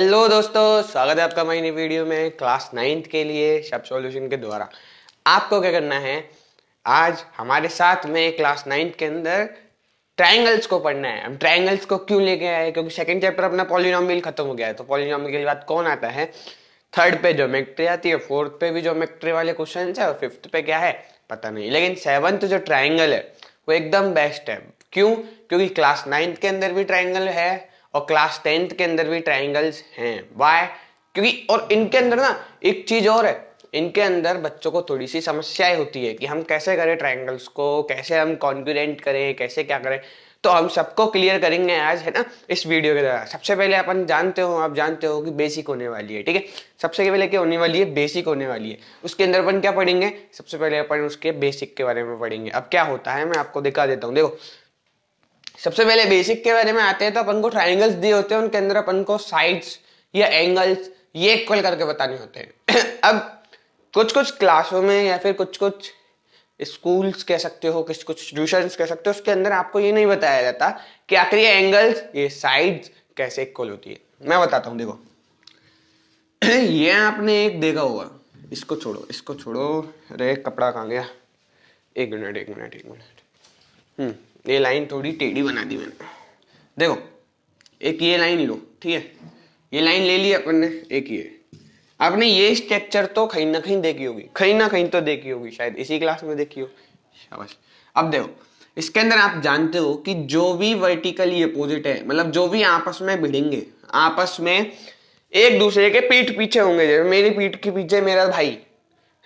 Hello दोस्तों स्वागत है आपका मैं वीडियो में क्लास नाइन्थ के लिए शब सॉल्यूशन के द्वारा आपको क्या करना है आज हमारे साथ में क्लास नाइन्थ के अंदर ट्रायंगल्स को पढ़ना है हम ट्रायंगल्स को क्यों लेके आए क्योंकि सेकंड चैप्टर अपना पॉलिनॉमियल खत्म हो गया है तो पॉलिनॉमियल के बाद कौन आता है थर्ड पे ज्योमेट्री आती है फोर्थ पे भी ज्योमेट्री वाले क्वेश्चन है और फिफ्थ पे क्या है पता नहीं लेकिन सेवन्थ जो ट्राइंगल है वो एकदम बेस्ट है क्यों क्योंकि क्लास नाइन्थ के अंदर भी ट्राइंगल है और क्लास टेंथ के अंदर भी ट्राइंगल्स हैं वाई क्योंकि और इनके अंदर ना एक चीज़ और है इनके अंदर बच्चों को थोड़ी सी समस्याएं होती है कि हम कैसे करें ट्राइंगल्स को कैसे हम कॉन्क्यूडेंट करें कैसे क्या करें तो हम सबको क्लियर करेंगे आज है ना इस वीडियो के द्वारा सबसे पहले अपन जानते हो आप जानते हो कि बेसिक होने वाली है ठीक है सबसे पहले क्या होने वाली है बेसिक होने वाली है उसके अंदर अपन क्या पढ़ेंगे सबसे पहले अपन उसके बेसिक के बारे में पढ़ेंगे अब क्या होता है मैं आपको दिखा देता हूँ देखो सबसे पहले बेसिक के बारे में आते हैं तो अपन को ट्राइंगल्स दिए होते हैं उनके अंदर अपन को साइड्स या एंगल्स ये इक्वल करके बताने होते हैं अब कुछ कुछ क्लासों में या फिर कुछ कुछ स्कूल्स कह सकते हो कुछ कुछ ट्यूशन कह सकते हो उसके अंदर आपको ये नहीं बताया जाता कि आखिर ये एंगल्स ये साइड्स कैसे इक्वल होती है मैं बताता हूँ देखो ये आपने एक देखा होगा इसको छोड़ो इसको छोड़ो अरे कपड़ा कहाँ गया एक मिनट एक मिनट एक मिनट हम्म ये लाइन थोड़ी टेढ़ी बना दी मैंने देखो एक ये लाइन लो ठीक है ये लाइन ले ली अपन ने एक ये आपने ये स्ट्रक्चर तो कहीं ना कहीं देखी होगी कहीं ना कहीं तो देखी होगी शायद इसी क्लास में देखी हो शाबाश अब देखो इसके अंदर आप जानते हो कि जो भी वर्टिकली अपोजिट है मतलब जो भी आपस में भिड़ेंगे आपस में एक दूसरे के पीठ पीछे होंगे जैसे मेरी पीठ के पीछे मेरा भाई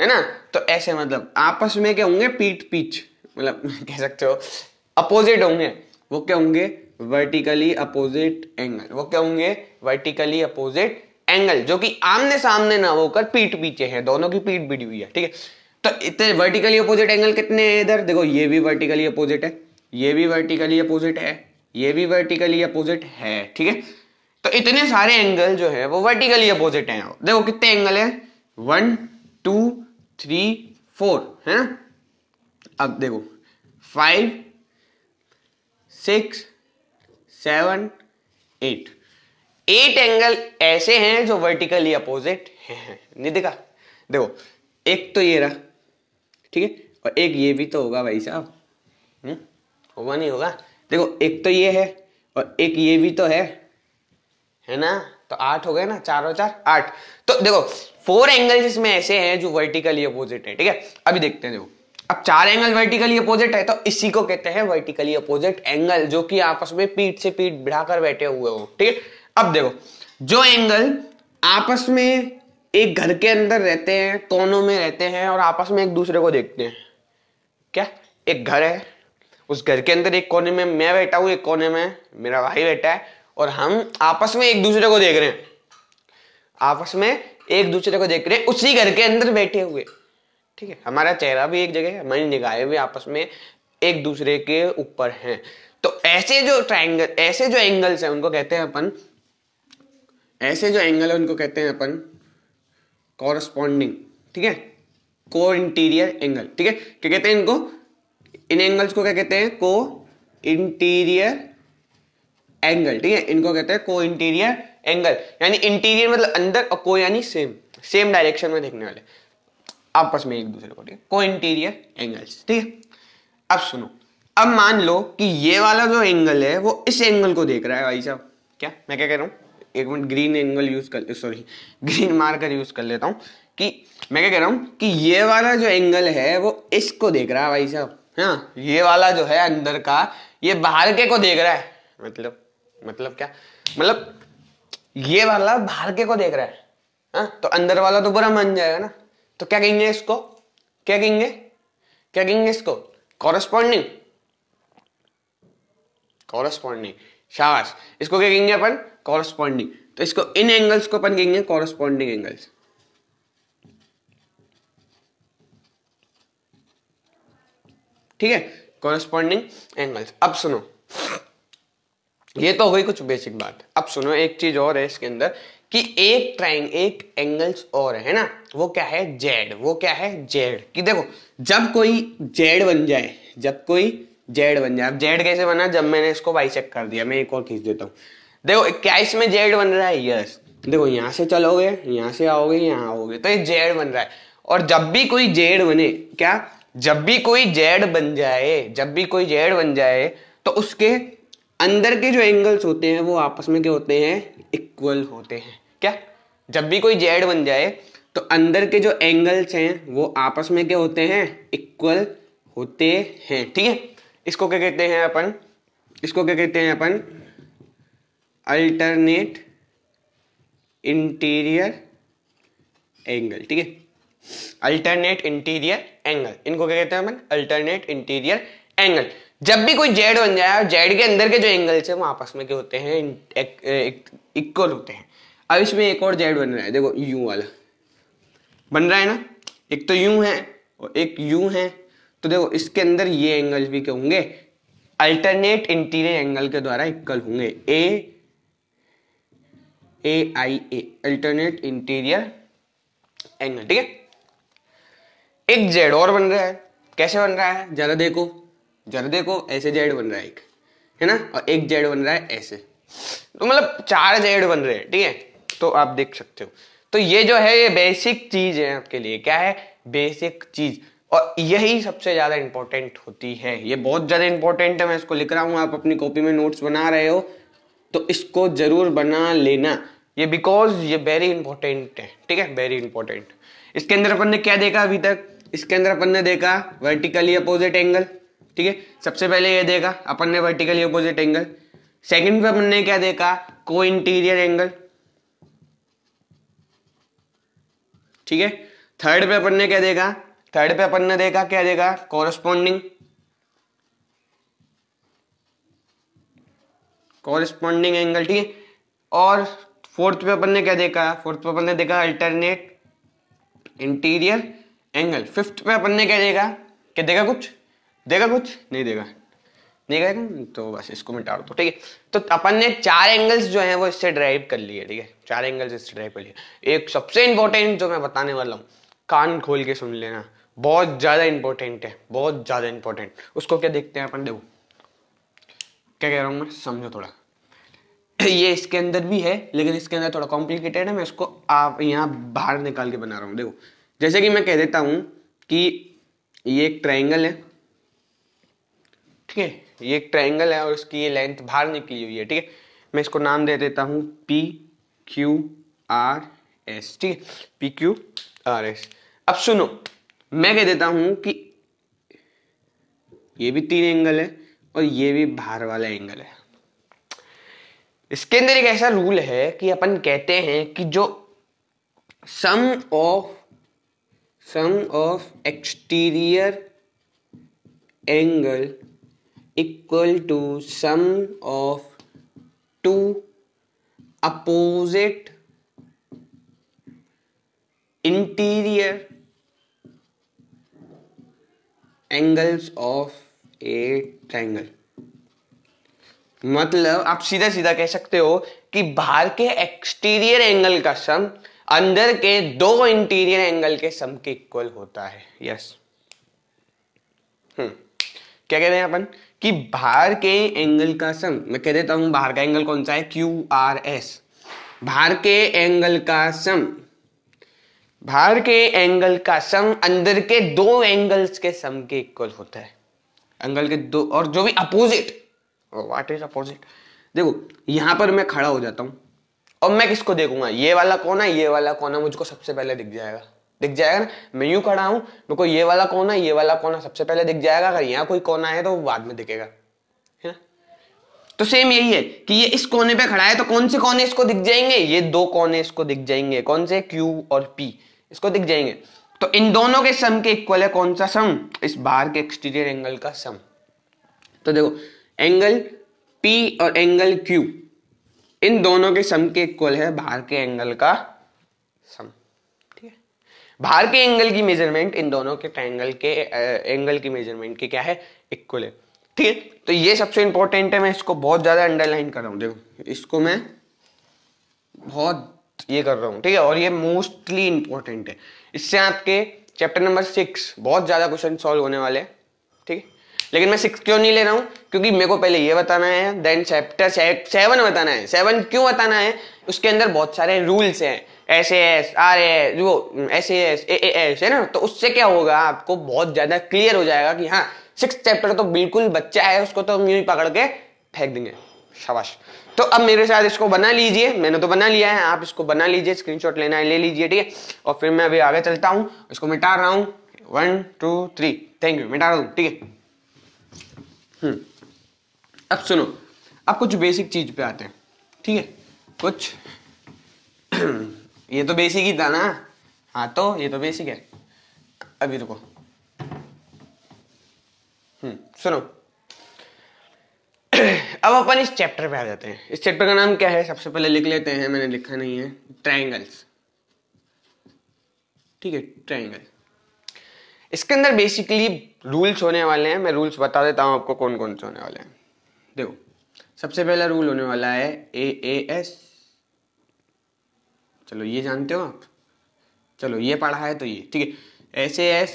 है ना तो ऐसे मतलब आपस में क्या होंगे पीठ पीछे मतलब कह सकते हो अपोजिट होंगे वो क्या होंगे वर्टिकली अपोजिट एंगल वो क्या होंगे वर्टिकली अपोजिट एंगल जो कि आमने सामने ना होकर पीठ पीछे है दोनों की पीठ भिड़ी हुई है ठीक है तो इतने वर्टिकली अपोजिट एंगल कितने हैं इधर देखो ये भी वर्टिकली अपोजिट है ये भी वर्टिकली अपोजिट है ये भी वर्टिकली अपोजिट है ठीक है तो इतने सारे एंगल जो है वो वर्टिकली अपोजिट है देखो कितने एंगल है वन टू थ्री फोर है ना अब देखो five six seven eight eight angle ऐसे हैं जो वर्टिकली अपोजिट हैं नहीं देखा देखो एक तो ये रहा ठीक है और एक ये भी तो होगा भाई साहब हम्म? होगा नहीं होगा देखो एक तो ये है और एक ये भी तो है है ना तो आठ हो गए ना चार और चार आठ तो देखो फोर एंगल्स इसमें ऐसे हैं जो वर्टिकली अपोजिट है ठीक है अभी देखते हैं देखो अब चार एंगल वर्टिकली अपोजिट है तो इसी को कहते हैं वर्टिकली अपोजिट एंगल जो कि आपस में पीठ से पीठ भिड़ाकर बैठे हुए हो ठीक है अब देखो जो एंगल आपस में एक घर के अंदर रहते हैं कोनों में रहते हैं और आपस में एक दूसरे को देखते हैं क्या एक घर है उस घर के अंदर एक कोने में मैं बैठा हूं एक कोने में मेरा भाई बैठा है और हम आपस में एक दूसरे को देख रहे हैं आपस में एक दूसरे को देख रहे हैं उसी घर के अंदर बैठे हुए ठीक है हमारा चेहरा भी एक जगह है हमारी निगाहें भी आपस में एक दूसरे के ऊपर हैं तो ऐसे जो ट्राइंगल ऐसे जो एंगल्स हैं उनको कहते हैं अपन ऐसे जो एंगल है उनको कहते हैं अपन कॉरस्पॉन्डिंग ठीक है को इंटीरियर एंगल ठीक है क्या कहते हैं इनको इन एंगल्स को क्या कहते हैं को इंटीरियर एंगल ठीक है इनको कहते हैं को इंटीरियर एंगल यानी इंटीरियर मतलब अंदर और को यानी सेम सेम डायरेक्शन में देखने वाले आपस में एक दूसरे को ठीक है इंटीरियर एंगल्स ठीक है अब सुनो अब मान लो कि ये वाला जो एंगल है वो इस एंगल को देख रहा है भाई साहब क्या मैं क्या कह रहा हूँ एक मिनट ग्रीन एंगल यूज कर सॉरी ग्रीन मार्कर यूज कर लेता हूँ कि मैं क्या कह रहा हूँ कि ये वाला जो एंगल है वो इसको देख रहा है भाई साहब हाँ ये वाला जो है अंदर का ये बाहर के को देख रहा है मतलब मतलब क्या मतलब ये वाला बाहर के को देख रहा है हाँ तो अंदर वाला तो बुरा मान जाएगा ना तो क्या कहेंगे इसको क्या कहेंगे क्या कहेंगे इसको कॉरेस्पॉन्डिंग कॉरेस्पॉन्डिंग शाबाश इसको क्या कहेंगे अपन कॉरेस्पॉन्डिंग तो इसको इन एंगल्स को अपन कहेंगे कॉरेस्पॉन्डिंग एंगल्स ठीक है कॉरेस्पॉन्डिंग एंगल्स अब सुनो ये तो हुई कुछ बेसिक बात अब सुनो एक चीज और है इसके अंदर कि एक ट्राइंग एक एंगल्स और है ना वो क्या है जेड वो क्या है जेड कि देखो जब कोई जेड बन जाए जब कोई जेड बन जाए अब जेड कैसे बना जब मैंने इसको चेक कर दिया मैं एक और खींच देता हूँ देखो क्या इसमें जेड बन रहा है यस देखो यहाँ से चलोगे यहाँ से आओगे यहाँ आओगे तो ये जेड बन रहा है और जब भी कोई जेड बने क्या जब भी कोई जेड बन जाए जब भी कोई जेड बन जाए तो उसके अंदर के जो एंगल्स होते हैं वो आपस में क्या होते हैं इक्वल होते हैं क्या जब भी कोई जेड बन जाए तो अंदर के जो एंगल्स हैं वो आपस में क्या होते हैं इक्वल होते हैं ठीक है इसको क्या कहते हैं अपन इसको क्या कहते हैं अपन अल्टरनेट इंटीरियर एंगल ठीक है अल्टरनेट इंटीरियर एंगल इनको क्या कहते हैं अपन अल्टरनेट इंटीरियर एंगल जब भी कोई जेड बन जाए और जेड के अंदर के जो एंगल्स हैं वो आपस में क्या होते हैं इक्वल होते हैं अब इसमें एक और जेड बन रहा है देखो यू वाला बन रहा है ना एक तो यू है और एक यू है तो देखो इसके अंदर ये एंगल भी क्या होंगे अल्टरनेट इंटीरियर एंगल के द्वारा इक्वल होंगे A A I A alternate interior angle ठीक है एक जेड और बन रहा है कैसे बन रहा है जरा देखो जरा देखो ऐसे जेड बन रहा है एक है ना और एक जेड बन रहा है ऐसे तो मतलब चार जेड बन रहे हैं ठीक है तो आप देख सकते हो तो ये जो है ये बेसिक चीज है आपके लिए क्या है बेसिक चीज और यही सबसे ज्यादा इंपॉर्टेंट होती है ये बहुत ज्यादा इंपॉर्टेंट है मैं इसको लिख रहा हूं आप अपनी कॉपी में नोट्स बना रहे हो तो इसको जरूर बना लेना ये बिकॉज ये वेरी इंपॉर्टेंट है ठीक है वेरी इंपॉर्टेंट इसके अंदर अपन ने क्या देखा अभी तक इसके अंदर अपन ने देखा वर्टिकली अपोजिट एंगल ठीक है सबसे पहले ये देखा अपन ने वर्टिकली अपोजिट एंगल सेकंड पे अपन ने क्या देखा को इंटीरियर एंगल ठीक है थर्ड पे अपन ने क्या देखा थर्ड पे अपन ने देखा क्या देखा कॉरेस्पॉन्डिंग कॉरेस्पॉन्डिंग एंगल ठीक है और फोर्थ पे अपन ने क्या देखा फोर्थ पे अपन ने देखा अल्टरनेट इंटीरियर एंगल फिफ्थ पे अपन ने क्या देखा क्या देखा कुछ देखा कुछ नहीं देखा ठीक है तो बस इसको मिटा दो ठीक है तो अपन ने चार एंगल्स जो है वो इससे ड्राइव कर लिए ठीक है चार एंगल्स इससे ड्राइव कर लिए एक सबसे इंपॉर्टेंट जो मैं बताने वाला हूँ कान खोल के सुन लेना बहुत ज्यादा इंपॉर्टेंट है बहुत ज्यादा इंपॉर्टेंट उसको क्या देखते हैं अपन देखो क्या कह रहा हूँ मैं समझो थोड़ा ये इसके अंदर भी है लेकिन इसके अंदर थोड़ा कॉम्प्लिकेटेड है मैं इसको आप यहाँ बाहर निकाल के बना रहा हूँ देखो जैसे कि मैं कह देता हूँ कि ये एक ट्राइंगल है ठीक है तो ये एक ट्रायंगल है और इसकी ये लेंथ बाहर निकली हुई है ठीक है मैं इसको नाम दे देता हूँ पी क्यू आर एस ठीक है पी क्यू आर एस अब सुनो मैं कह देता हूँ कि ये भी तीन एंगल है और ये भी बाहर वाला एंगल है इसके अंदर एक ऐसा रूल है कि अपन कहते हैं कि जो sum of sum of exterior angle equal to sum of two opposite interior angles of a triangle मतलब आप सीधा सीधा कह सकते हो कि बाहर के एक्सटीरियर एंगल का सम अंदर के दो इंटीरियर एंगल के सम के इक्वल होता है यस yes. हम्म क्या कह रहे हैं अपन कि बाहर के एंगल का सम मैं कह देता हूं बाहर का एंगल कौन सा है क्यू आर एस बाहर के एंगल का सम बाहर के एंगल का सम अंदर के दो एंगल्स के सम के इक्वल होता है एंगल के दो और जो भी अपोजिट व्हाट इज अपोजिट देखो यहां पर मैं खड़ा हो जाता हूं और मैं किसको देखूंगा ये वाला कोना ये वाला कोना मुझको सबसे पहले दिख जाएगा दिख जाएगा ना मैं यूं खड़ा हूं मेरे को ये वाला कोना ये वाला कोना सबसे पहले दिख जाएगा अगर यहाँ कोई कोना है तो बाद में दिखेगा है ना तो सेम यही है कि ये इस कोने पे खड़ा है तो कौन से कोने इसको दिख जाएंगे ये दो कोने इसको दिख जाएंगे कौन से क्यू और पी इसको दिख जाएंगे तो इन दोनों के सम के इक्वल है कौन सा सम इस बार के एक्सटीरियर एंगल का सम तो देखो एंगल पी और एंगल क्यू इन दोनों के सम के इक्वल है बाहर के एंगल का सम बाहर के एंगल की मेजरमेंट इन दोनों के ट्रायंगल के एंगल की मेजरमेंट की क्या है इक्वल है ठीक है तो ये सबसे इंपॉर्टेंट है मैं इसको बहुत ज्यादा अंडरलाइन कर रहा हूँ देखो इसको मैं बहुत ये कर रहा हूँ ठीक है और ये मोस्टली इंपॉर्टेंट है इससे आपके चैप्टर नंबर सिक्स बहुत ज्यादा क्वेश्चन सॉल्व होने वाले हैं ठीक है लेकिन मैं सिक्स क्यों नहीं ले रहा हूँ क्योंकि मेरे को पहले ये बताना है देन चैप्टर सेवन बताना है सेवन क्यों बताना है उसके अंदर बहुत सारे रूल्स हैं एस एस आर एस वो एस एस ए एस है ना तो उससे क्या होगा आपको बहुत ज़्यादा क्लियर हो जाएगा कि हाँ सिक्स चैप्टर तो बिल्कुल बच्चा है उसको तो हम यू ही पकड़ के फेंक देंगे शाबाश तो अब मेरे साथ इसको बना लीजिए मैंने तो बना लिया है आप इसको बना लीजिए स्क्रीनशॉट लेना है ले लीजिए ठीक है और फिर मैं अभी आगे चलता हूँ इसको मिटा रहा हूँ one two three thank you मिटा रहा हूँ ठीक है हम्म। अब सुनो अब कुछ बेसिक चीज पे आते हैं ठीक है कुछ हम्म। ये तो बेसिक ही था ना हाँ तो ये तो बेसिक है अभी रुको हम्म, सुनो अब अपन इस चैप्टर पे आ जाते हैं इस चैप्टर का नाम क्या है सबसे पहले लिख लेते हैं मैंने लिखा नहीं है ट्रायंगल्स ठीक है ट्रायंगल इसके अंदर बेसिकली रूल्स होने वाले हैं मैं रूल्स बता देता हूं आपको कौन कौन से होने वाले हैं देखो सबसे पहला रूल होने वाला है ए ए एस चलो ये जानते हो आप चलो ये पढ़ा है तो ये ठीक है S A S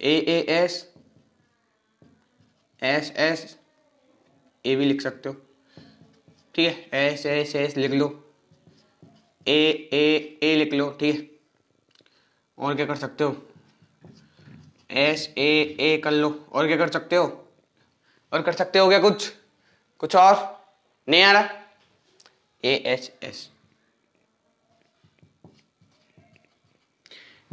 A A S S S A भी लिख सकते हो ठीक है एस एस एस लिख लो ए ए ए लिख लो ठीक है और क्या कर सकते हो एस ए ए कर लो और क्या कर सकते हो और कर सकते हो क्या कुछ कुछ और नहीं आ रहा ए एस एस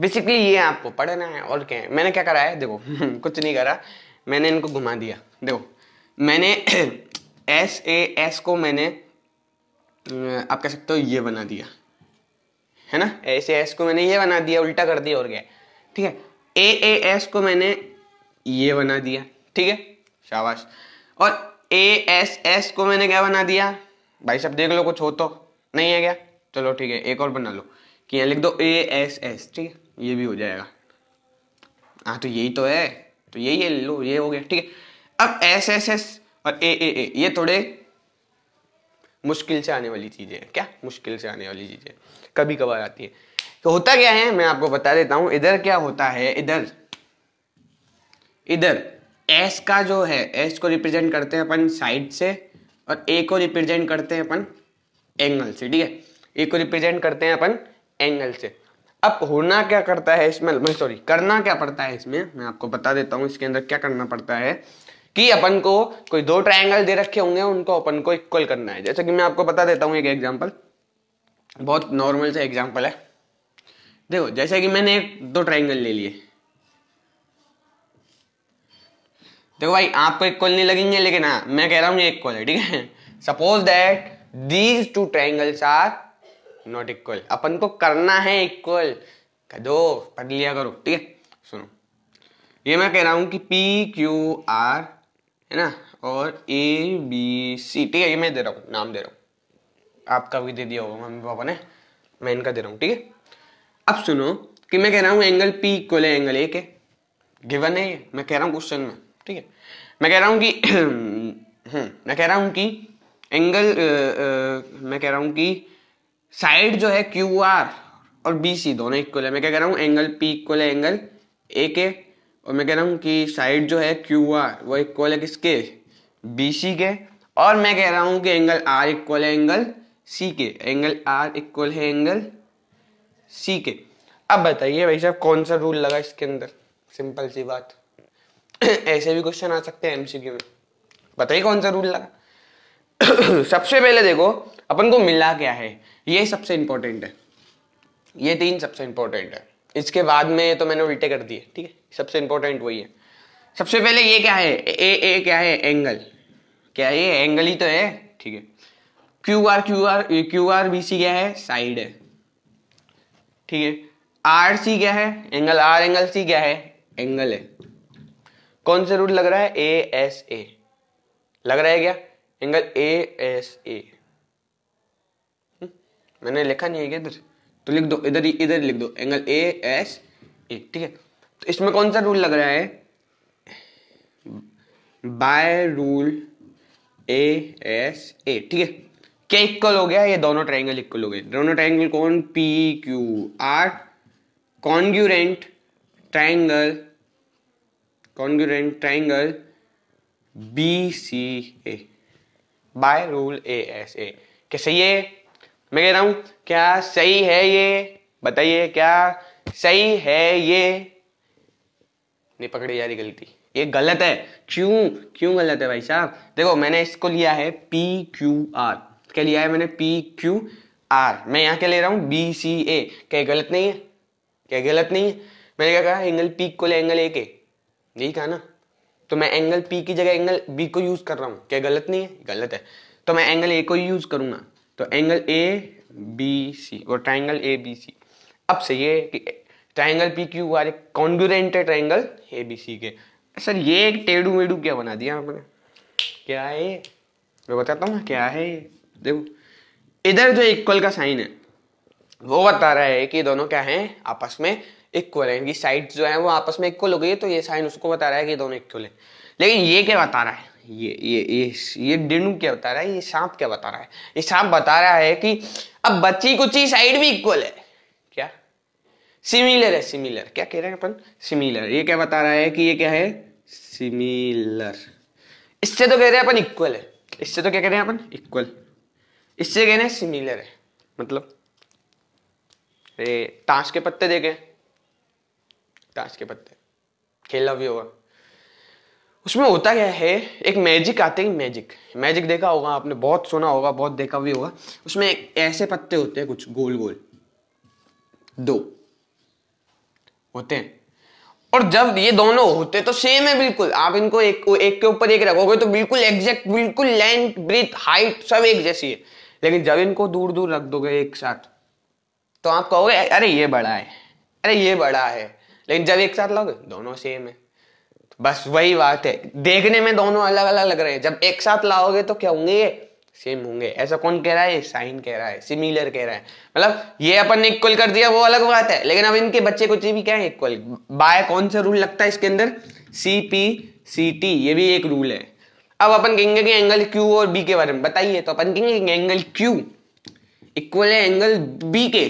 बेसिकली ये आपको पढ़ना है और क्या है मैंने क्या करा है देखो कुछ नहीं करा मैंने इनको घुमा दिया देखो मैंने एस ए एस को मैंने आप कह सकते हो ये बना दिया है ना एस ए एस को मैंने ये बना दिया उल्टा कर दिया और क्या ठीक है ए ए एस को मैंने ये बना दिया ठीक है शाबाश और ए एस एस को मैंने क्या बना दिया भाई सब देख लो कुछ हो तो नहीं है क्या चलो ठीक है एक और बना लो कि लिख दो ए एस एस ठीक है ये भी हो जाएगा हाँ तो यही तो है तो यही है लो ये हो गया ठीक है अब एस एस एस और ए ए ए ये थोड़े मुश्किल से आने वाली चीज़ें हैं क्या मुश्किल से आने वाली चीज़ें कभी कभार आती है तो होता क्या है मैं आपको बता देता हूं इधर क्या होता है इधर इधर एस का जो है एस को रिप्रेजेंट करते हैं अपन साइड से और ए को रिप्रेजेंट करते हैं अपन एंगल से ठीक है ए को रिप्रेजेंट करते हैं अपन एंगल से अब होना क्या करता है इसमें मैं सॉरी करना क्या पड़ता है इसमें मैं आपको बता देता हूँ इसके अंदर क्या करना पड़ता है कि अपन को कोई दो ट्रायंगल दे रखे होंगे उनको अपन को इक्वल करना है जैसे कि मैं आपको बता देता हूँ एक एग्जाम्पल बहुत नॉर्मल सा एग्जाम्पल है देखो जैसे कि मैंने एक दो ट्राइंगल ले लिए देखो भाई आपको इक्वल नहीं लगेंगे लेकिन हाँ मैं कह रहा हूँ ये इक्वल है ठीक है suppose that these two triangles are not equal अपन को करना है इक्वल दो पढ़ लिया करो ठीक है सुनो ये मैं कह रहा हूं कि पी क्यू आर है ना और ए बी सी ठीक है ये मैं दे रहा हूँ नाम दे रहा हूँ आपका भी दे दिया होगा मम्मी पापा ने मैं इनका दे रहा हूँ ठीक है अब सुनो कि मैं कह रहा हूँ एंगल पी इक्वल है एंगल ए के गिवन है ये मैं कह रहा हूँ क्वेश्चन में ठीक है मैं कह रहा हूँ कि हम्म, मैं कह रहा हूँ कि एंगल मैं कह रहा हूँ कि साइड जो है क्यू आर और बी सी दोनों इक्वल है मैं क्या कह रहा हूँ एंगल पी इक्वल है एंगल ए के और मैं कह रहा हूँ कि साइड जो है क्यू आर वो इक्वल है किसके बी सी के और मैं कह रहा हूँ कि एंगल आर इक्वल है एंगल सी के एंगल आर इक्वल है एंगल सी के अब बताइए भाई साहब कौन सा रूल लगा इसके अंदर सिंपल सी बात ऐसे भी क्वेश्चन आ सकते हैं एमसीक्यू में बताइए कौन सा रूल लगा सबसे पहले देखो अपन को मिला क्या है ये सबसे इंपॉर्टेंट है ये तीन सबसे इंपॉर्टेंट है इसके बाद में तो मैंने उल्टे कर दिए ठीक है सबसे इंपॉर्टेंट वही है सबसे पहले ये क्या है ए ए क्या है एंगल क्या ये एंगल ही तो है ठीक है Q R Q R Q R B C क्या है साइड है ठीक है आर सी क्या है एंगल आर एंगल सी क्या है एंगल है कौन सा रूट लग रहा है ए एस ए लग रहा है क्या एंगल ए एस ए मैंने लिखा नहीं है इधर तो लिख दो इधर ही इधर लिख दो एंगल ए एस ए ठीक है तो इसमें कौन सा रूल लग रहा है by rule A S A ठीक है क्या इक्वल हो गया ये दोनों ट्राइंगल इक्वल हो गए दोनों ट्राइंगल कौन P Q R congruent triangle congruent triangle B C A by rule A S A कैसे ये मैं कह रहा हूं क्या सही है ये बताइए क्या सही है ये नहीं पकड़ी जा रही गलती ये गलत है क्यों क्यों गलत है भाई साहब देखो मैंने इसको लिया है पी क्यू आर क्या लिया है मैंने पी क्यू आर मैं यहाँ क्या ले रहा हूँ बी सी ए क्या गलत नहीं है क्या गलत नहीं है मैंने क्या कहा एंगल पी को ले एंगल ए के यही कहा ना तो मैं एंगल पी की जगह एंगल बी को यूज कर रहा हूँ क्या गलत नहीं है गलत है तो मैं एंगल ए को यूज करूंगा तो एंगल ए बी सी और ट्राइंगल ए बी सी अब से ये ट्राइंगल पी क्यू आर एक कॉन्ग्रेंट है ट्राइंगल ए बी सी के सर ये एक टेढ़ू मेढ़ू क्या बना दिया आपने क्या है मैं बताता हूँ क्या है देखो इधर जो इक्वल का साइन है वो बता रहा है कि दोनों क्या हैं आपस में इक्वल है इनकी साइड जो है वो आपस में इक्वल हो गई है तो ये साइन उसको बता रहा है कि दोनों इक्वल है लेकिन ये क्या बता रहा है ये ये ये ये डेनू क्या बता रहा है ये सांप क्या बता रहा है ये सांप बता रहा है कि अब बच्ची कुची साइड भी इक्वल है क्या सिमिलर है सिमिलर क्या कह रहे हैं अपन सिमिलर ये क्या बता रहा है कि ये क्या है सिमिलर इससे तो कह रहे हैं अपन इक्वल है इससे तो क्या कह रहे हैं अपन इक्वल इससे कह रहे हैं सिमिलर है मतलब ताश के पत्ते देखे ताश के पत्ते खेला भी होगा उसमें होता क्या है एक मैजिक आते हैं मैजिक मैजिक देखा होगा आपने बहुत सुना होगा बहुत देखा भी होगा उसमें ऐसे पत्ते होते हैं कुछ गोल गोल दो होते हैं और जब ये दोनों होते तो सेम है बिल्कुल आप इनको एक एक के ऊपर एक रखोगे तो बिल्कुल एग्जैक्ट बिल्कुल लेंथ ब्रिथ हाइट सब एक जैसी है लेकिन जब इनको दूर दूर रख दोगे एक साथ तो आप कहोगे अरे ये बड़ा है अरे ये बड़ा है लेकिन जब एक साथ लाओगे दोनों सेम है बस वही बात है देखने में दोनों अलग अलग लग रहे हैं जब एक साथ लाओगे तो क्या होंगे ये सेम होंगे ऐसा कौन कह रहा है साइन कह रहा है सिमिलर कह रहा है मतलब ये अपन ने इक्वल कर दिया वो अलग बात है लेकिन अब इनके बच्चे कुछ भी क्या है इक्वल बाय कौन सा रूल लगता है इसके अंदर सी पी सी टी ये भी एक रूल है अब अपन कहेंगे कि एंगल क्यू और बी के बारे में बताइए तो अपन कहेंगे एंगल क्यू इक्वल है एंगल बी के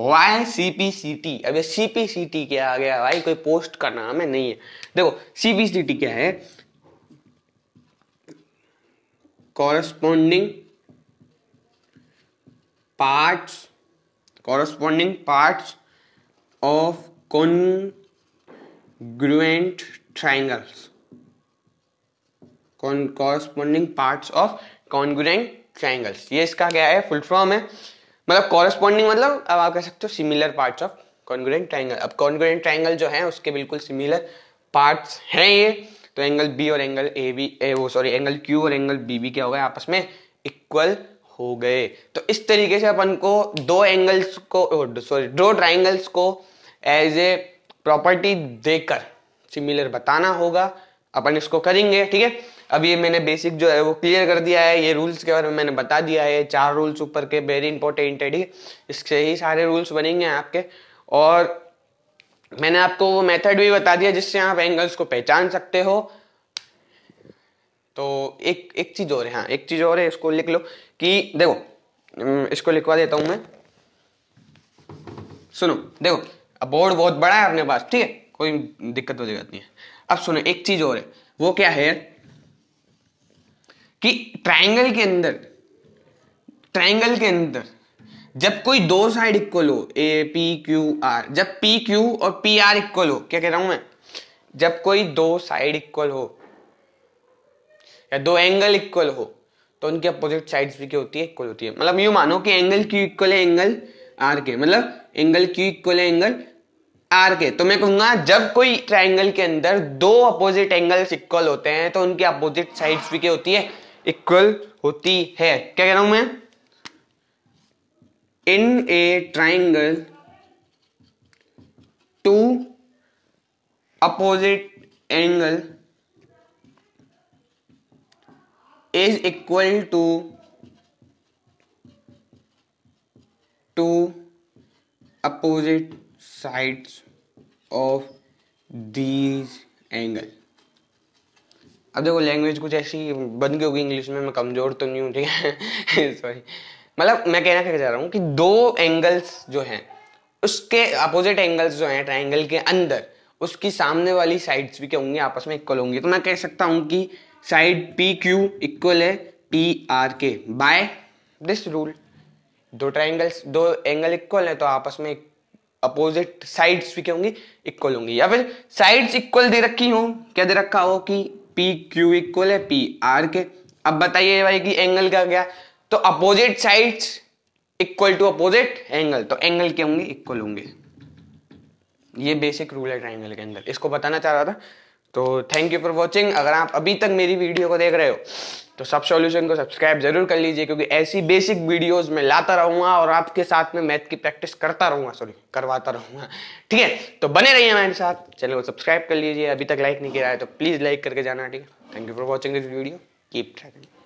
by C P C T अब ये सी पी सी टी क्या आ गया भाई कोई पोस्ट का नाम है नहीं है देखो सी पी सी टी क्या है corresponding parts corresponding parts of congruent triangles corresponding parts of congruent triangles ये इसका क्या है फुल फॉर्म है मतलब कॉरेस्पॉन्डिंग मतलब अब आप कह सकते हो similar parts of congruent triangle अब कॉन्ग्रेंट ट्राइंगल जो है उसके बिल्कुल सिमिलर पार्ट्स हैं ये तो एंगल बी और एंगल ए बी ए वो सॉरी एंगल क्यू और एंगल बी बी क्या हो गए आपस में इक्वल हो गए तो इस तरीके से अपन को दो एंगल्स को सॉरी दो ट्राइंगल्स को एज ए प्रॉपर्टी देकर सिमिलर बताना होगा अपन इसको करेंगे ठीक है अब ये मैंने बेसिक जो है वो क्लियर कर दिया है ये रूल्स के बारे में मैंने बता दिया है चार रूल्स ऊपर के वेरी इंपॉर्टेंट है ठीक है इससे ही सारे रूल्स बनेंगे आपके और मैंने आपको वो मेथड भी बता दिया जिससे आप एंगल्स को पहचान सकते हो तो एक एक चीज और है हाँ एक चीज और है इसको लिख लो कि देखो इसको लिखवा देता हूं मैं सुनो देखो बोर्ड बहुत बड़ा है अपने पास ठीक है कोई दिक्कत हो नहीं है अब सुनो एक चीज और है वो क्या है कि ट्रायंगल के अंदर ट्रायंगल के अंदर जब कोई दो साइड इक्वल हो ए पी क्यू आर जब पी क्यू और पी आर इक्वल हो क्या कह रहा हूं मैं जब कोई दो साइड इक्वल हो या दो एंगल इक्वल हो तो उनकी अपोजिट साइड्स भी क्या होती है इक्वल होती है मतलब यू मानो कि एंगल क्यू इक्वल है एंगल आर के मतलब एंगल क्यू इक्वल है एंगल आर के तो मैं कहूंगा जब कोई ट्राइंगल के अंदर दो अपोजिट एंगल्स इक्वल होते हैं तो उनकी अपोजिट साइड भी क्या होती है इक्वल होती है क्या कह रहा हूं मैं in a triangle two opposite angle is equal to two opposite sides of these angle अब देखो लैंग्वेज कुछ ऐसी बन गई होगी इंग्लिश में मैं कमज़ोर तो नहीं हूँ ठीक है सॉरी मतलब मैं कहना क्या चाह रहा हूँ कि दो एंगल्स जो हैं उसके अपोजिट एंगल्स जो हैं ट्राइंगल के अंदर उसकी सामने वाली साइड्स भी क्या होंगी आपस में इक्वल होंगी तो मैं कह सकता हूँ कि साइड पी क्यू इक्वल है पी आर के बाय दिस रूल दो ट्राइंगल्स दो एंगल इक्वल है तो आपस में अपोजिट साइड्स भी क्या होंगी इक्वल होंगी या फिर साइड्स इक्वल दे रखी हो क्या दे रखा हो कि पी क्यू इक्वल है पी आर के अब बताइए भाई कि एंगल क्या गया तो opposite sides equal to opposite angle तो एंगल क्या होंगे इक्वल होंगे ये बेसिक रूल है ट्राइंगल के अंदर इसको बताना चाह रहा था तो थैंक यू फॉर वॉचिंग अगर आप अभी तक मेरी वीडियो को देख रहे हो तो सब सॉल्यूशन को सब्सक्राइब जरूर कर लीजिए क्योंकि ऐसी बेसिक वीडियोस में लाता रहूंगा और आपके साथ में मैथ की प्रैक्टिस करता रहूंगा सॉरी करवाता रहूंगा ठीक है तो बने रहिए हमारे साथ चैनल को सब्सक्राइब कर लीजिए अभी तक लाइक नहीं किया है तो प्लीज़ लाइक करके जाना ठीक है thank you for watching this video keep trekking